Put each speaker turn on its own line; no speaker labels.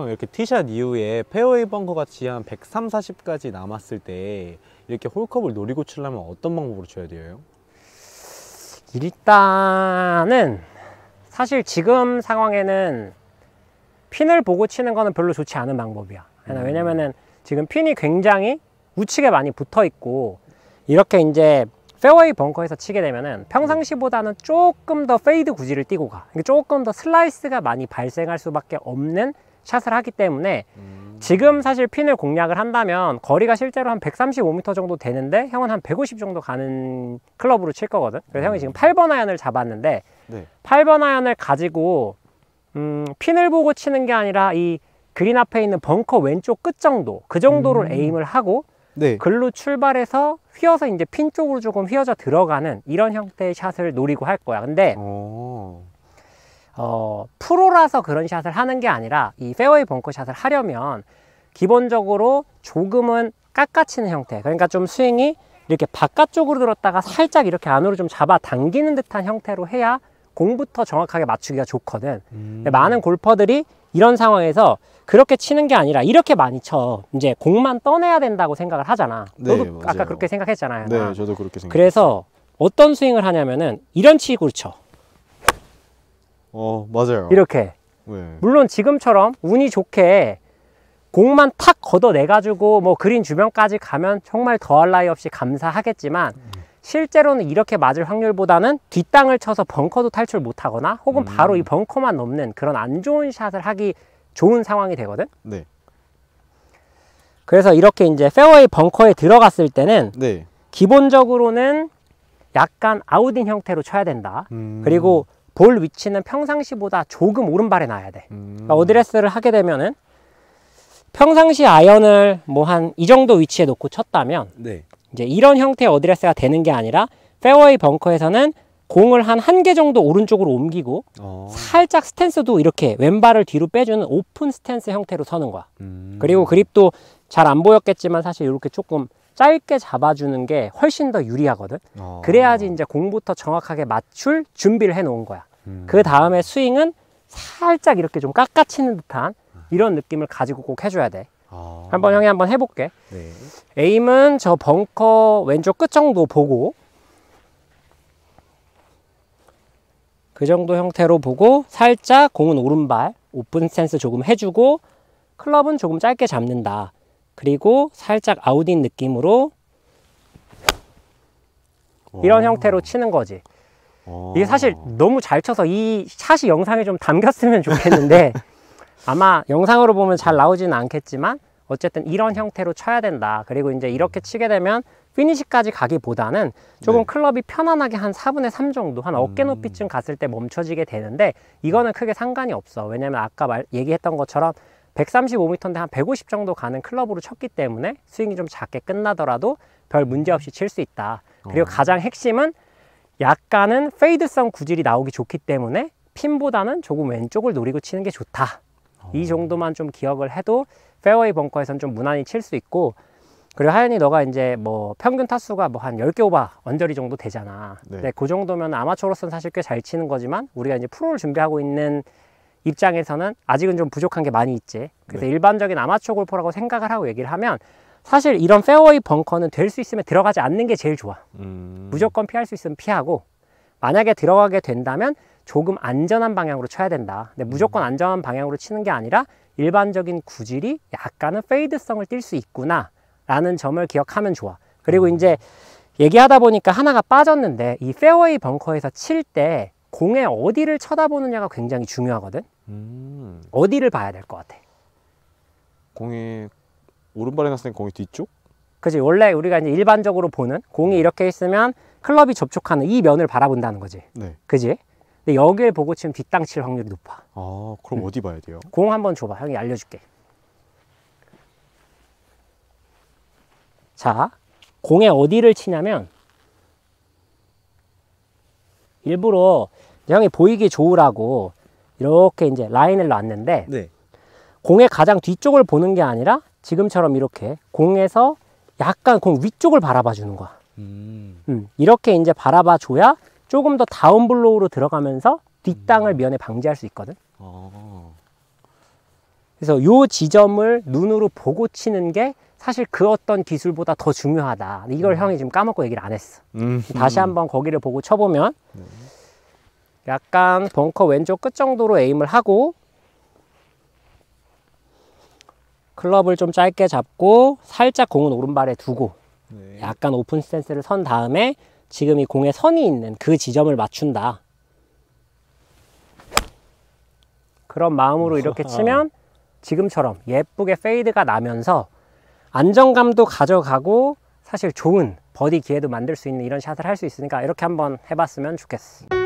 보통 이렇게 티샷 이후에 페어웨이 벙커 같이 한 103, 40까지 남았을 때 이렇게 홀컵을 노리고 치려면 어떤 방법으로 쳐야 돼요? 일단은 사실 지금 상황에는 핀을 보고 치는 거는 별로 좋지 않은 방법이야 음. 왜냐면은 지금 핀이 굉장히 우측에 많이 붙어 있고 이렇게 이제 페어웨이 벙커에서 치게 되면은 네. 평상시보다는 조금 더 페이드 구질을 띄고 가 그러니까 조금 더 슬라이스가 많이 발생할 수밖에 없는 샷을 하기 때문에 음... 지금 사실 핀을 공략을 한다면 거리가 실제로 한 135m 정도 되는데 형은 한150 정도 가는 클럽으로 칠 거거든 그래서 음... 형이 지금 8번 아이언을 잡았는데 네. 8번 아이언을 가지고 음, 핀을 보고 치는 게 아니라 이 그린 앞에 있는 벙커 왼쪽 끝 정도 그 정도를 음. 에임을 하고 네. 글로 출발해서 휘어서 이제 핀 쪽으로 조금 휘어져 들어가는 이런 형태의 샷을 노리고 할 거야. 근데 어. 어, 프로라서 그런 샷을 하는 게 아니라 이 페어웨이 벙커 샷을 하려면 기본적으로 조금은 깎아치는 형태 그러니까 좀 스윙이 이렇게 바깥쪽으로 들었다가 살짝 이렇게 안으로 좀 잡아 당기는 듯한 형태로 해야 공부터 정확하게 맞추기가 좋거든 음. 많은 골퍼들이 이런 상황에서 그렇게 치는 게 아니라 이렇게 많이 쳐 이제 공만 떠내야 된다고 생각을 하잖아 네, 너도 맞아요. 아까 그렇게 생각했잖아요 네 나. 저도 그렇게 생각 그래서 어떤 스윙을 하냐면은 이런 치구를 쳐어 맞아요 이렇게 네. 물론 지금처럼 운이 좋게 공만 탁 걷어내 가지고 뭐 그린 주변까지 가면 정말 더할 나위 없이 감사하겠지만 음. 실제로는 이렇게 맞을 확률보다는 뒷땅을 쳐서 벙커도 탈출 못하거나 혹은 음. 바로 이 벙커만 넘는 그런 안 좋은 샷을 하기 좋은 상황이 되거든. 네. 그래서 이렇게 이제 페어웨이 벙커에 들어갔을 때는 네. 기본적으로는 약간 아웃인 형태로 쳐야 된다. 음. 그리고 볼 위치는 평상시보다 조금 오른발에 놔야 돼. 음. 그러니까 어드레스를 하게 되면은 평상시 아이언을 뭐 한 이 정도 위치에 놓고 쳤다면 네. 이제 이런 형태의 어드레스가 되는 게 아니라 페어웨이 벙커에서는 공을 한 한 개 정도 오른쪽으로 옮기고 어. 살짝 스탠스도 이렇게 왼발을 뒤로 빼주는 오픈 스탠스 형태로 서는 거야. 음. 그리고 그립도 잘 안 보였겠지만 사실 이렇게 조금 짧게 잡아주는 게 훨씬 더 유리하거든. 어. 그래야지 이제 공부터 정확하게 맞출 준비를 해놓은 거야. 음. 그 다음에 스윙은 살짝 이렇게 좀 깎아치는 듯한 이런 느낌을 가지고 꼭 해줘야 돼. 아... 한번 형이 한번 해볼게 네. 에임은 저 벙커 왼쪽 끝 정도 보고 그 정도 형태로 보고 살짝 공은 오른발 오픈 스탠스 조금 해주고 클럽은 조금 짧게 잡는다 그리고 살짝 아웃인 느낌으로 이런 어. 형태로 치는 거지 어. 이게 사실 너무 잘 쳐서 이 샷이 영상에 좀 담겼으면 좋겠는데 아마 영상으로 보면 잘 나오지는 않겠지만 어쨌든 이런 형태로 쳐야 된다 그리고 이제 이렇게 음. 치게 되면 피니시까지 가기보다는 조금 네. 클럽이 편안하게 한 4분의 3 정도 한 어깨 음. 높이쯤 갔을 때 멈춰지게 되는데 이거는 크게 상관이 없어 왜냐면 아까 말, 얘기했던 것처럼 135m인데 한 150 정도 가는 클럽으로 쳤기 때문에 스윙이 좀 작게 끝나더라도 별 문제 없이 칠 수 있다 그리고 어. 가장 핵심은 약간은 페이드성 구질이 나오기 좋기 때문에 핀보다는 조금 왼쪽을 노리고 치는 게 좋다 이 정도만 좀 기억을 해도 페어웨이 벙커에선 좀 무난히 칠 수 있고 그리고 하연이 너가 이제 뭐 평균 타수가 뭐 한 열 개 오바 언저리 정도 되잖아. 네. 근그 정도면 아마추어로서는 사실 꽤 잘 치는 거지만 우리가 이제 프로를 준비하고 있는 입장에서는 아직은 좀 부족한 게 많이 있지. 그래서 네. 일반적인 아마추어 골퍼라고 생각을 하고 얘기를 하면 사실 이런 페어웨이 벙커는 될 수 있으면 들어가지 않는 게 제일 좋아. 음... 무조건 피할 수 있으면 피하고 만약에 들어가게 된다면 조금 안전한 방향으로 쳐야 된다 근데 무조건 음. 안전한 방향으로 치는 게 아니라 일반적인 구질이 약간은 페이드성을 띨 수 있구나 라는 점을 기억하면 좋아 그리고 음. 이제 얘기하다 보니까 하나가 빠졌는데 이 페어웨이 벙커에서 칠 때 공의 어디를 쳐다보느냐가 굉장히 중요하거든 음. 어디를 봐야 될 것 같아 공이 오른발에 났으니까 공이 뒤쪽? 그지 원래 우리가 이제 일반적으로 보는 공이 음. 이렇게 있으면 클럽이 접촉하는 이 면을 바라본다는 거지 네. 그지 근데 여기에 보고 치면 뒷땅 칠 확률이 높아. 아, 그럼 응. 음. 어디 봐야 돼요? 공 한번 줘봐. 형이 알려줄게. 자, 공에 어디를 치냐면 일부러 형이 보이기 좋으라고 이렇게 이제 라인을 놨는데 네. 공의 가장 뒤쪽을 보는 게 아니라 지금처럼 이렇게 공에서 약간 공 위쪽을 바라봐 주는 거야. 음. 음, 이렇게 이제 바라봐 줘야 조금 더 다운 블로우로 들어가면서 뒷땅을 음. 면에 방지할 수 있거든. 어. 그래서 요 지점을 눈으로 보고 치는 게 사실 그 어떤 기술보다 더 중요하다. 이걸 음. 형이 지금 까먹고 얘기를 안 했어. 음. 다시 한번 거기를 보고 쳐보면 네. 약간 벙커 왼쪽 끝 정도로 에임을 하고 클럽을 좀 짧게 잡고 살짝 공은 오른발에 두고 네. 약간 오픈 스탠스를 선 다음에 지금 이공의 선이 있는 그 지점을 맞춘다. 그런 마음으로 이렇게 치면 지금처럼 예쁘게 페이드가 나면서 안정감도 가져가고 사실 좋은 버디 기회도 만들 수 있는 이런 샷을 할 수 있으니까 이렇게 한번 해봤으면 좋겠어.